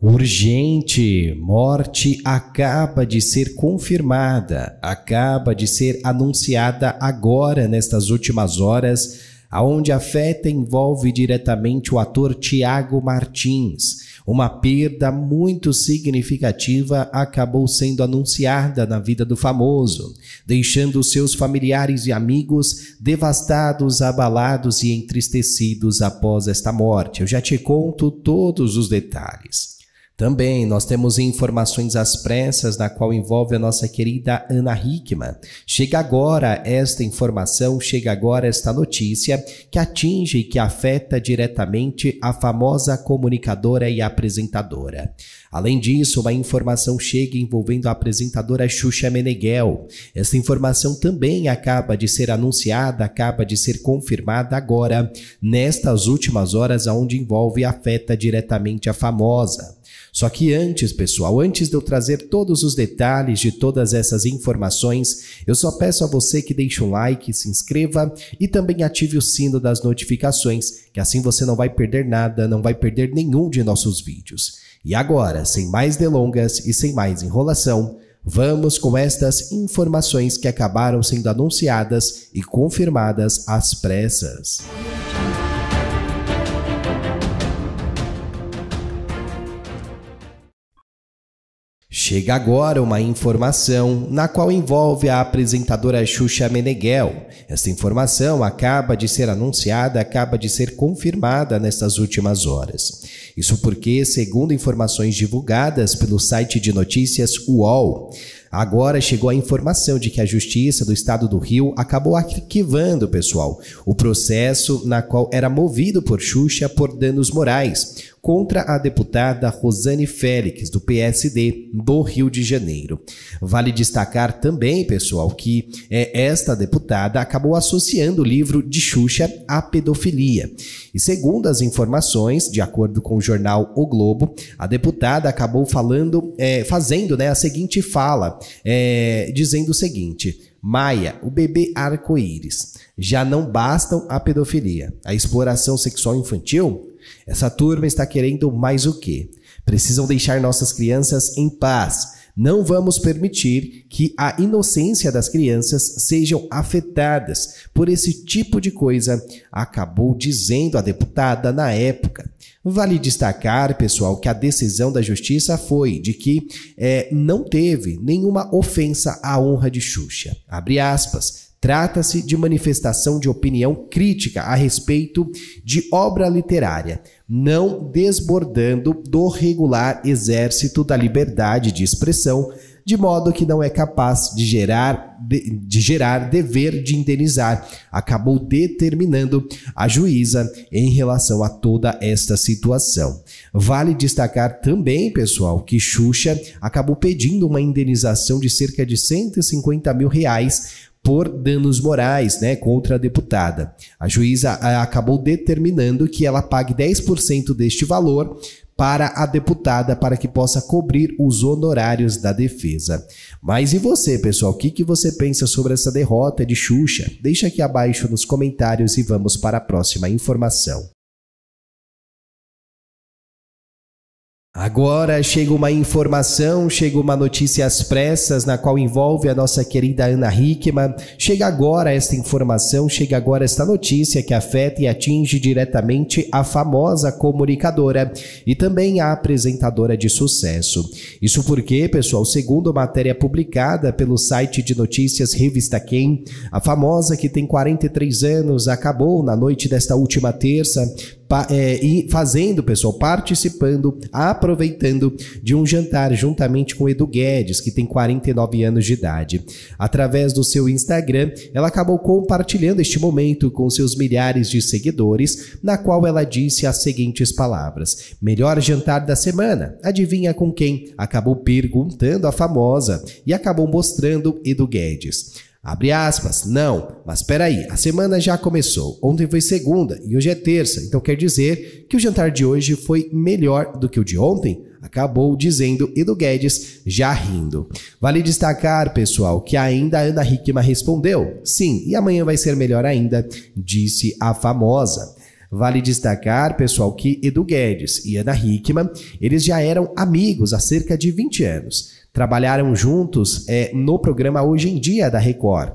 urgente, morte acaba de ser confirmada, acaba de ser anunciada agora, nestas últimas horas, aonde a feta envolve diretamente o ator Tiago Martins. Uma perda muito significativa acabou sendo anunciada na vida do famoso, deixando seus familiares e amigos devastados, abalados e entristecidos após esta morte. Eu já te conto todos os detalhes. Também nós temos informações às pressas, na qual envolve a nossa querida Ana Hickman. Chega agora esta informação, chega agora esta notícia que atinge e que afeta diretamente a famosa comunicadora e apresentadora. Além disso, uma informação chega envolvendo a apresentadora Xuxa Meneghel. Esta informação também acaba de ser anunciada, acaba de ser confirmada agora, nestas últimas horas, onde envolve e afeta diretamente a famosa. Só que antes, pessoal, antes de eu trazer todos os detalhes de todas essas informações, eu só peço a você que deixe um like, se inscreva e também ative o sino das notificações, que assim você não vai perder nada, não vai perder nenhum de nossos vídeos. E agora, sem mais delongas e sem mais enrolação, vamos com estas informações que acabaram sendo anunciadas e confirmadas às pressas. Chega agora uma informação na qual envolve a apresentadora Xuxa Meneghel. Esta informação acaba de ser anunciada, acaba de ser confirmada nestas últimas horas. Isso porque, segundo informações divulgadas pelo site de notícias UOL, Agora chegou a informação de que a Justiça do Estado do Rio acabou arquivando, pessoal, o processo na qual era movido por Xuxa por danos morais contra a deputada Rosane Félix, do PSD do Rio de Janeiro. Vale destacar também, pessoal, que é, esta deputada acabou associando o livro de Xuxa à pedofilia. E segundo as informações, de acordo com o jornal O Globo, a deputada acabou falando, é, fazendo né, a seguinte fala é, dizendo o seguinte: Maia, o bebê arco-íris. Já não bastam a pedofilia, a exploração sexual infantil? Essa turma está querendo mais o quê? Precisam deixar nossas crianças em paz. Não vamos permitir que a inocência das crianças sejam afetadas por esse tipo de coisa, acabou dizendo a deputada na época. Vale destacar, pessoal, que a decisão da justiça foi de que é, não teve nenhuma ofensa à honra de Xuxa. Abre aspas. Trata-se de manifestação de opinião crítica a respeito de obra literária, não desbordando do regular exército da liberdade de expressão, de modo que não é capaz de gerar, de, de gerar dever de indenizar. Acabou determinando a juíza em relação a toda esta situação. Vale destacar também, pessoal, que Xuxa acabou pedindo uma indenização de cerca de 150 mil reais por danos morais né, contra a deputada. A juíza eh, acabou determinando que ela pague 10% deste valor para a deputada para que possa cobrir os honorários da defesa. Mas e você, pessoal? O que, que você pensa sobre essa derrota de Xuxa? Deixa aqui abaixo nos comentários e vamos para a próxima informação. Agora chega uma informação, chega uma notícia às pressas, na qual envolve a nossa querida Ana Hickman. Chega agora esta informação, chega agora esta notícia que afeta e atinge diretamente a famosa comunicadora e também a apresentadora de sucesso. Isso porque, pessoal, segundo matéria publicada pelo site de notícias Revista Quem, a famosa que tem 43 anos acabou na noite desta última terça é, e fazendo, pessoal, participando, aproveitando de um jantar juntamente com Edu Guedes, que tem 49 anos de idade. Através do seu Instagram, ela acabou compartilhando este momento com seus milhares de seguidores, na qual ela disse as seguintes palavras: Melhor jantar da semana, adivinha com quem? Acabou perguntando a famosa e acabou mostrando Edu Guedes. Abre aspas, não, mas peraí, a semana já começou. Ontem foi segunda e hoje é terça, então quer dizer que o jantar de hoje foi melhor do que o de ontem? Acabou dizendo Edu Guedes, já rindo. Vale destacar, pessoal, que ainda Ana Hickman respondeu: sim, e amanhã vai ser melhor ainda, disse a famosa. Vale destacar, pessoal, que Edu Guedes e Ana Hickman, eles já eram amigos há cerca de 20 anos. Trabalharam juntos é, no programa Hoje em Dia da Record.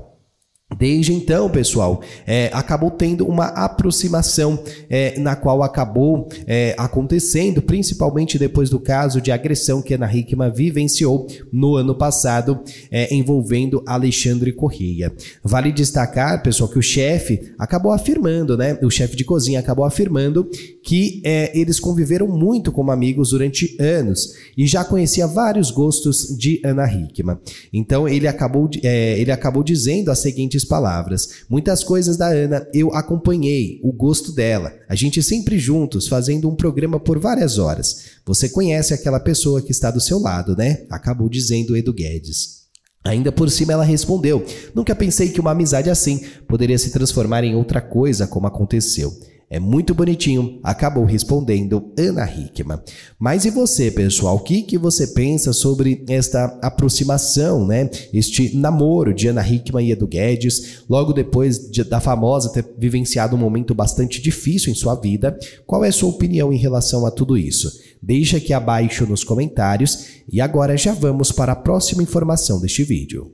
Desde então, pessoal, é, acabou tendo uma aproximação é, na qual acabou é, acontecendo, principalmente depois do caso de agressão que Ana Hickman vivenciou no ano passado é, envolvendo Alexandre Correia. Vale destacar, pessoal, que o chefe acabou afirmando, né? O chefe de cozinha acabou afirmando que é, eles conviveram muito como amigos durante anos e já conhecia vários gostos de Ana Hickman. Então ele acabou, é, ele acabou dizendo a seguinte seguintes palavras: Muitas coisas da Ana eu acompanhei, o gosto dela. A gente sempre juntos, fazendo um programa por várias horas. Você conhece aquela pessoa que está do seu lado, né? Acabou dizendo Edu Guedes. Ainda por cima ela respondeu: Nunca pensei que uma amizade assim poderia se transformar em outra coisa como aconteceu. É muito bonitinho, acabou respondendo Ana Hickman. Mas e você, pessoal? O que, que você pensa sobre esta aproximação, né? Este namoro de Ana Hickman e Edu Guedes, logo depois de, da famosa ter vivenciado um momento bastante difícil em sua vida. Qual é a sua opinião em relação a tudo isso? Deixa aqui abaixo nos comentários e agora já vamos para a próxima informação deste vídeo.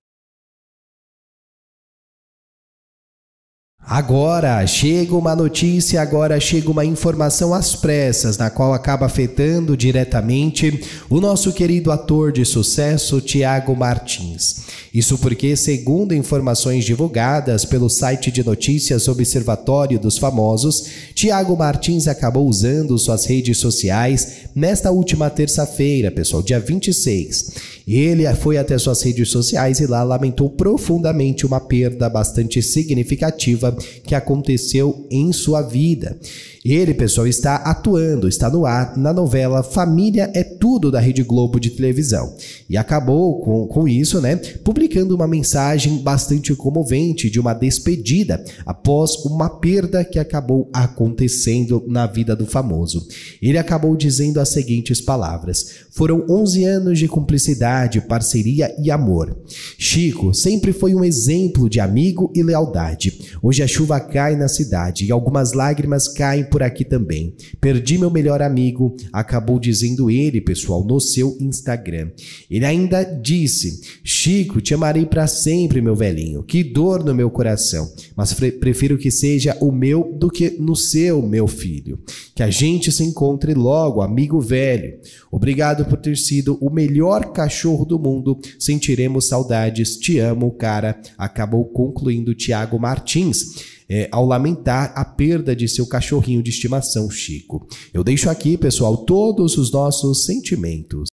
Agora chega uma notícia, agora chega uma informação às pressas, na qual acaba afetando diretamente o nosso querido ator de sucesso, Tiago Martins. Isso porque, segundo informações divulgadas pelo site de notícias Observatório dos Famosos, Tiago Martins acabou usando suas redes sociais nesta última terça-feira, pessoal, dia 26 ele foi até suas redes sociais e lá lamentou profundamente uma perda bastante significativa que aconteceu em sua vida. Ele, pessoal, está atuando, está no ar na novela Família é Tudo da Rede Globo de televisão. E acabou com, com isso, né? Publicando uma mensagem bastante comovente de uma despedida após uma perda que acabou acontecendo na vida do famoso. Ele acabou dizendo as seguintes palavras: Foram 11 anos de cumplicidade amizade, parceria e amor. Chico sempre foi um exemplo de amigo e lealdade. Hoje a chuva cai na cidade e algumas lágrimas caem por aqui também. Perdi meu melhor amigo, acabou dizendo ele, pessoal, no seu Instagram. Ele ainda disse: Chico, te amarei para sempre, meu velhinho. Que dor no meu coração, mas prefiro que seja o meu do que no seu, meu filho. Que a gente se encontre logo, amigo velho. Obrigado por ter sido o melhor cachorro cachorro do mundo, sentiremos saudades, te amo, cara, acabou concluindo Tiago Martins. É, ao lamentar a perda de seu cachorrinho de estimação, Chico. Eu deixo aqui, pessoal, todos os nossos sentimentos.